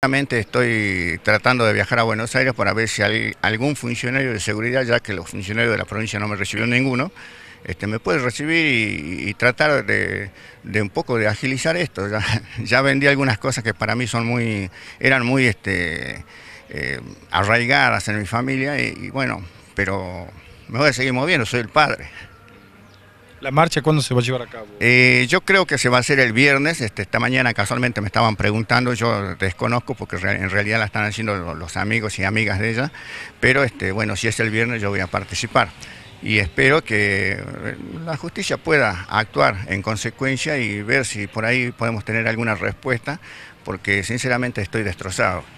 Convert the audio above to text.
Estoy tratando de viajar a Buenos Aires para ver si hay algún funcionario de seguridad, ya que los funcionarios de la provincia no me recibió ninguno, este, me puede recibir y, tratar de, un poco de agilizar esto. Ya, vendí algunas cosas que para mí son muy, eran muy este, eh, arraigadas en mi familia y, bueno, pero me voy a seguir moviendo, soy el padre. ¿La marcha cuándo se va a llevar a cabo? Eh, yo creo que se va a hacer el viernes, este, esta mañana casualmente me estaban preguntando, yo desconozco porque en realidad la están haciendo los amigos y amigas de ella, pero este, bueno, si es el viernes yo voy a participar y espero que eh, la justicia pueda actuar en consecuencia y ver si por ahí podemos tener alguna respuesta, porque sinceramente estoy destrozado.